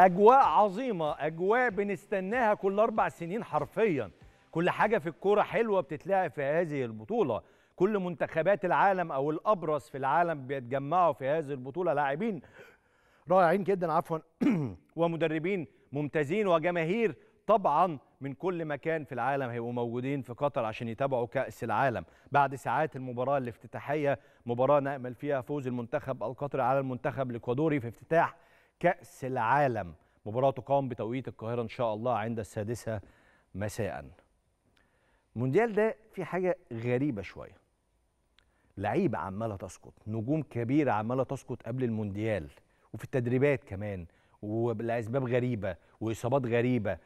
اجواء عظيمه اجواء بنستناها كل اربع سنين حرفيا كل حاجه في الكوره حلوه بتتلعب في هذه البطوله كل منتخبات العالم او الابرز في العالم بيتجمعوا في هذه البطوله لاعبين رائعين جدا عفوا ومدربين ممتازين وجماهير طبعا من كل مكان في العالم هيبقوا موجودين في قطر عشان يتابعوا كأس العالم بعد ساعات المباراة الافتتاحية مباراة نأمل فيها فوز المنتخب القطري على المنتخب الإكوادوري في افتتاح كأس العالم مباراة تقام بتوقيت القاهرة إن شاء الله عند السادسة مساء المونديال ده في حاجة غريبة شوية لعيبة عمالة تسقط نجوم كبيرة عمالة تسقط قبل المونديال وفي التدريبات كمان ولأسباب غريبة وإصابات غريبة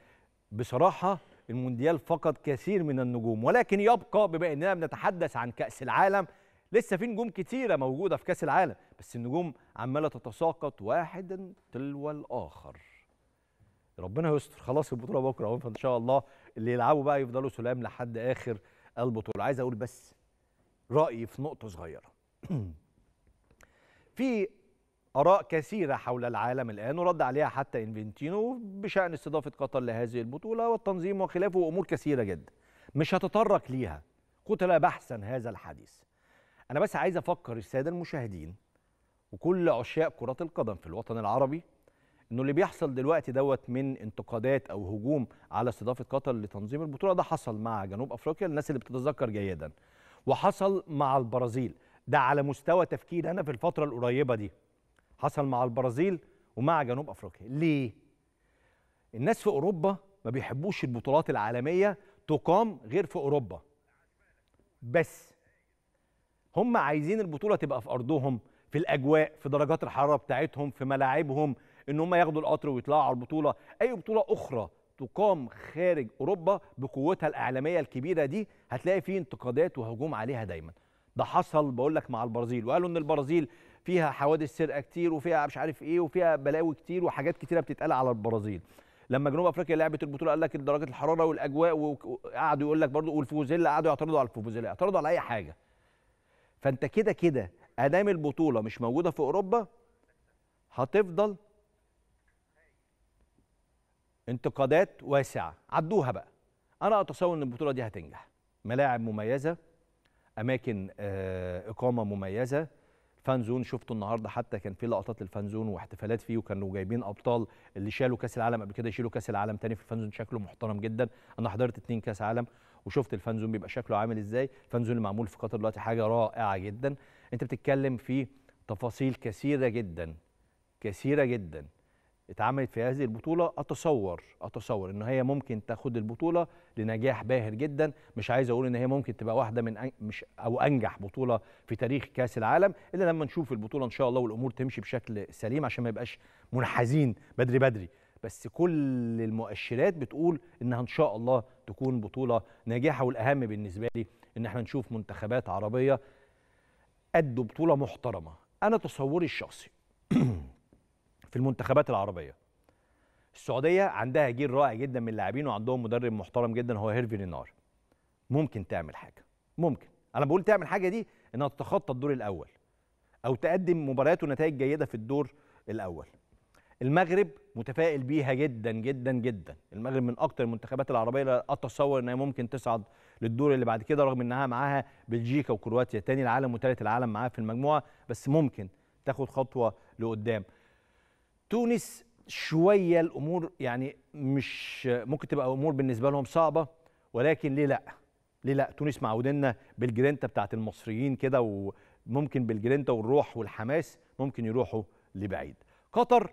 بصراحة المونديال فقد كثير من النجوم ولكن يبقى بما أننا بنتحدث عن كأس العالم لسه في نجوم كتيره موجوده في كاس العالم بس النجوم عماله تتساقط واحدا تلو الاخر ربنا يستر خلاص البطوله بكره اهو فان شاء الله اللي يلعبوا بقى يفضلوا سلام لحد اخر البطوله عايز اقول بس رايي في نقطه صغيره في اراء كثيره حول العالم الان ورد عليها حتى انفنتينو بشان استضافه قطر لهذه البطوله والتنظيم وخلافه وامور كثيره جدا مش هتطرق ليها قتل بحثا هذا الحديث انا بس عايز افكر الساده المشاهدين وكل عشاق كره القدم في الوطن العربي انه اللي بيحصل دلوقتي دوت من انتقادات او هجوم على استضافه قطر لتنظيم البطوله ده حصل مع جنوب افريقيا الناس اللي بتتذكر جيدا وحصل مع البرازيل ده على مستوى تفكير انا في الفتره القريبه دي حصل مع البرازيل ومع جنوب افريقيا ليه الناس في اوروبا ما بيحبوش البطولات العالميه تقام غير في اوروبا بس هم عايزين البطوله تبقى في ارضهم في الاجواء في درجات الحراره بتاعتهم في ملاعبهم ان هم ياخدوا القطر ويطلعوا على البطوله اي بطوله اخرى تقام خارج اوروبا بقوتها الاعلاميه الكبيره دي هتلاقي فيه انتقادات وهجوم عليها دايما ده حصل بقول لك مع البرازيل وقالوا ان البرازيل فيها حوادث سرقه كتير وفيها مش عارف ايه وفيها بلاوي كتير وحاجات كتيره بتتقال على البرازيل لما جنوب افريقيا لعبت البطوله قال لك درجه الحراره والاجواء وقعدوا يقول لك برضه والفوزيلا قعدوا يعترضوا على الفوزيلا اعترضوا على اي حاجه فانت كده كده ادام البطوله مش موجوده في اوروبا هتفضل انتقادات واسعه عدوها بقى انا اتصور ان البطوله دي هتنجح ملاعب مميزه اماكن آه، اقامه مميزه فانزون شفته النهارده حتى كان في لقطات للفانزون واحتفالات فيه وكانوا جايبين ابطال اللي شالوا كاس العالم قبل كده يشيلوا كاس العالم تاني في الفانزون شكله محترم جدا انا حضرت اتنين كاس عالم وشفت الفانزون بيبقى شكله عامل ازاي الفانزون اللي معمول في قطر دلوقتي حاجه رائعه جدا انت بتتكلم في تفاصيل كثيره جدا كثيره جدا اتعملت في هذه البطوله اتصور اتصور ان هي ممكن تاخد البطوله لنجاح باهر جدا مش عايز اقول ان هي ممكن تبقى واحده من أن... مش او انجح بطوله في تاريخ كاس العالم الا لما نشوف البطوله ان شاء الله والامور تمشي بشكل سليم عشان ما يبقاش منحازين بدري بدري بس كل المؤشرات بتقول انها ان شاء الله تكون بطوله ناجحه والاهم بالنسبه لي ان احنا نشوف منتخبات عربيه قدوا بطوله محترمه انا تصوري الشخصي في المنتخبات العربيه السعوديه عندها جيل رائع جدا من اللاعبين وعندهم مدرب محترم جدا هو هيرفي رينار ممكن تعمل حاجه ممكن انا بقول تعمل حاجه دي انها تتخطى الدور الاول او تقدم مباريات ونتائج جيده في الدور الاول المغرب متفائل بيها جدا جدا جدا المغرب من اكتر المنتخبات العربيه اللي اتصور انها ممكن تصعد للدور اللي بعد كده رغم انها معاها بلجيكا وكرواتيا تاني العالم وتالت العالم معاها في المجموعه بس ممكن تاخد خطوه لقدام تونس شويه الامور يعني مش ممكن تبقى امور بالنسبه لهم صعبه ولكن ليه لا ليه لا تونس معودنا بالجرينتا بتاعت المصريين كده وممكن بالجرينتا والروح والحماس ممكن يروحوا لبعيد قطر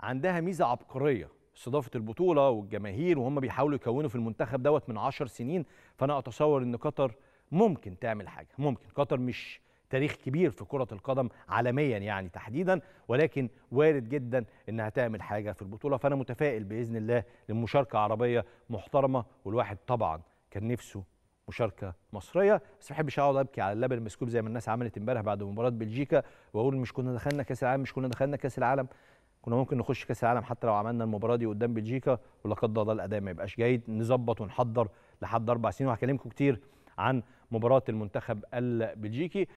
عندها ميزه عبقريه استضافه البطوله والجماهير وهم بيحاولوا يكونوا في المنتخب دوت من 10 سنين فانا اتصور ان قطر ممكن تعمل حاجه ممكن قطر مش تاريخ كبير في كرة القدم عالميا يعني تحديدا ولكن وارد جدا انها تعمل حاجة في البطولة فانا متفائل بإذن الله لمشاركة عربية محترمة والواحد طبعا كان نفسه مشاركه مصريه بس ما بحبش اقعد ابكي على اللبن المسكوب زي ما الناس عملت امبارح بعد مباراه بلجيكا واقول مش كنا دخلنا كاس العالم مش كنا دخلنا كاس العالم كنا ممكن نخش كاس العالم حتى لو عملنا المباراه دي قدام بلجيكا ولا قدر الله الاداء ما يبقاش جيد نظبط ونحضر لحد اربع سنين وهكلمكم كتير عن مباراه المنتخب البلجيكي